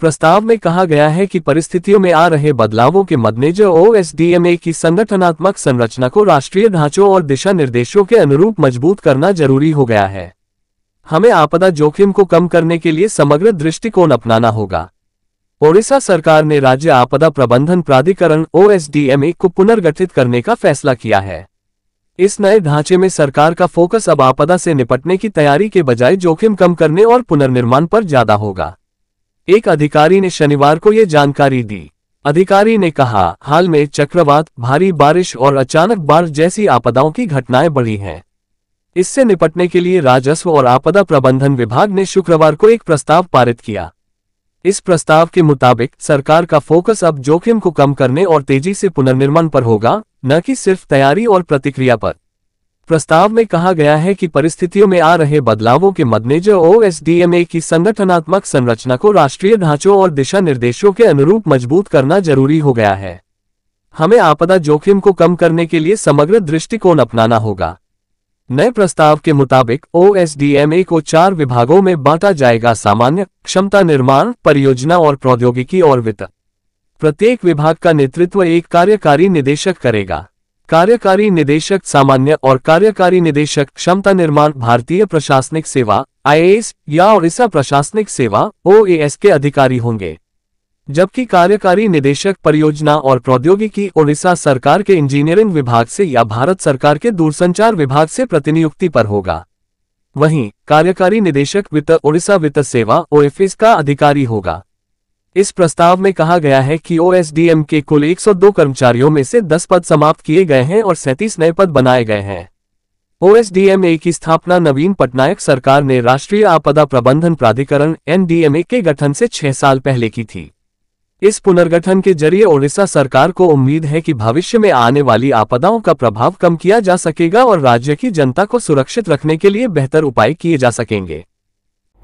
प्रस्ताव में कहा गया है कि परिस्थितियों में आ रहे बदलावों के मद्देनजर ओएसडीएमए की संगठनात्मक संरचना को राष्ट्रीय ढांचों और दिशा निर्देशों के अनुरूप मजबूत करना जरूरी हो गया है हमें आपदा जोखिम को कम करने के लिए समग्र दृष्टिकोण अपनाना होगा ओडिशा सरकार ने राज्य आपदा प्रबंधन प्राधिकरण ओएसडीएमए को पुनर्गठित करने का फैसला किया है इस नए ढांचे में सरकार का फोकस अब आपदा से निपटने की तैयारी के बजाय जोखिम कम करने और पुनर्निर्माण पर ज्यादा होगा एक अधिकारी ने शनिवार को ये जानकारी दी अधिकारी ने कहा हाल में चक्रवात भारी बारिश और अचानक बाढ़ जैसी आपदाओं की घटनाएं बढ़ी हैं इससे निपटने के लिए राजस्व और आपदा प्रबंधन विभाग ने शुक्रवार को एक प्रस्ताव पारित किया इस प्रस्ताव के मुताबिक सरकार का फोकस अब जोखिम को कम करने और तेजी से पुनर्निर्माण पर होगा न कि सिर्फ तैयारी और प्रतिक्रिया पर प्रस्ताव में कहा गया है कि परिस्थितियों में आ रहे बदलावों के मद्देनजर ओएसडीएमए की संगठनात्मक संरचना को राष्ट्रीय ढांचों और दिशा निर्देशों के अनुरूप मजबूत करना जरूरी हो गया है हमें आपदा जोखिम को कम करने के लिए समग्र दृष्टिकोण अपनाना होगा नए प्रस्ताव के मुताबिक ओएसडीएमए को चार विभागों में बांटा जाएगा सामान्य क्षमता निर्माण परियोजना और प्रौद्योगिकी और वित्त प्रत्येक विभाग का नेतृत्व एक कार्यकारी निदेशक करेगा कार्यकारी निदेशक सामान्य और कार्यकारी निदेशक क्षमता निर्माण भारतीय प्रशासनिक सेवा आईएएस या ओडिशा प्रशासनिक सेवा ओएएस के अधिकारी होंगे जबकि कार्यकारी निदेशक परियोजना और प्रौद्योगिकी ओडिशा सरकार के इंजीनियरिंग विभाग से या भारत सरकार के दूरसंचार विभाग से प्रतिनियुक्ति पर होगा वहीं कार्यकारी निदेशक वित्त ओडिशा वित्त सेवा ओएफएस का अधिकारी होगा इस प्रस्ताव में कहा गया है कि के कुल 102 कर्मचारियों में से 10 पद समाप्त किए गए हैं और सैंतीस नए पद बनाए गए हैं ओएसडीएमए की स्थापना नवीन पटनायक सरकार ने राष्ट्रीय आपदा प्रबंधन प्राधिकरण एनडीएमए के गठन से छह साल पहले की थी इस पुनर्गठन के जरिए ओडिशा सरकार को उम्मीद है कि भविष्य में आने वाली आपदाओं का प्रभाव कम किया जा सकेगा और राज्य की जनता को सुरक्षित रखने के लिए बेहतर उपाय किए जा सकेंगे